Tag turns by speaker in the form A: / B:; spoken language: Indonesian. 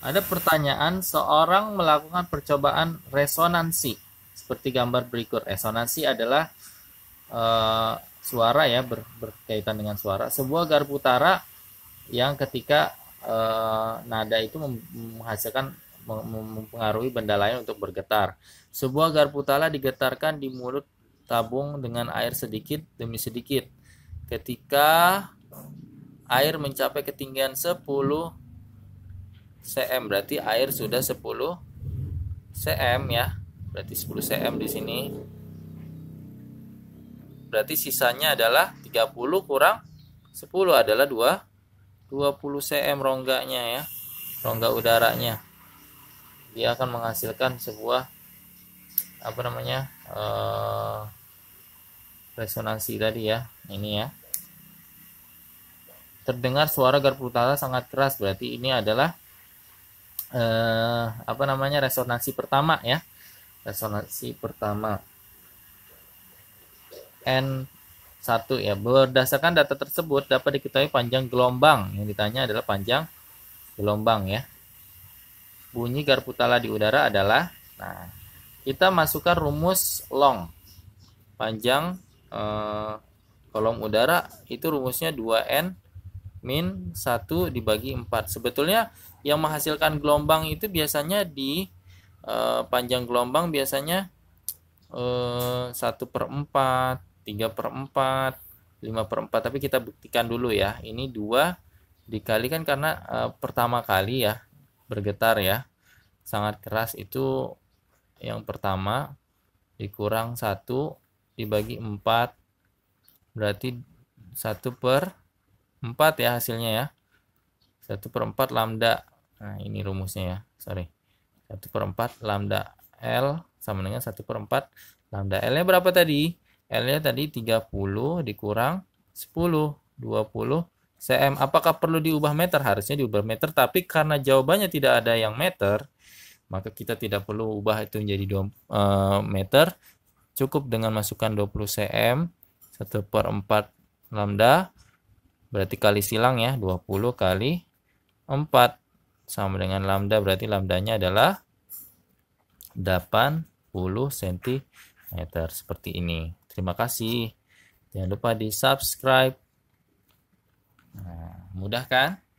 A: Ada pertanyaan, seorang melakukan percobaan resonansi seperti gambar berikut. Resonansi adalah uh, suara ya ber, berkaitan dengan suara. Sebuah garpu tara yang ketika uh, nada itu menghasilkan mempengaruhi benda lain untuk bergetar. Sebuah garpu tara digetarkan di mulut tabung dengan air sedikit demi sedikit. Ketika air mencapai ketinggian 10 cm berarti air sudah 10 cm ya berarti 10 cm di sini berarti sisanya adalah 30 kurang 10 adalah 2 20 cm rongganya ya rongga udaranya dia akan menghasilkan sebuah apa namanya eh, resonansi tadi ya ini ya terdengar suara garpu tala sangat keras berarti ini adalah eh, apa namanya resonansi pertama ya resonansi pertama n 1 ya berdasarkan data tersebut dapat diketahui panjang gelombang yang ditanya adalah panjang gelombang ya bunyi garpu tala di udara adalah nah kita masukkan rumus long panjang eh, kolom udara itu rumusnya 2n min 1 dibagi 4 sebetulnya yang menghasilkan gelombang itu biasanya di e, panjang gelombang biasanya e, eh, 1 per 4 3 per 4 5 per 4 tapi kita buktikan dulu ya ini 2 dikalikan karena e, pertama kali ya bergetar ya sangat keras itu yang pertama dikurang 1 dibagi 4 berarti 1 per 4 4 ya hasilnya ya. 1 per 4 lambda. Nah, ini rumusnya ya. Sorry. 1 per 4 lambda L sama dengan 1 per 4 lambda L-nya berapa tadi? L-nya tadi 30 dikurang 10, 20 cm. Apakah perlu diubah meter? Harusnya diubah meter, tapi karena jawabannya tidak ada yang meter, maka kita tidak perlu ubah itu menjadi 2 e, eh, meter. Cukup dengan masukkan 20 cm, 1 per 4 lambda, Berarti kali silang ya, 20 kali 4. Sama dengan lambda, berarti lambdanya adalah 80 cm. Seperti ini. Terima kasih. Jangan lupa di subscribe. Nah, mudah kan?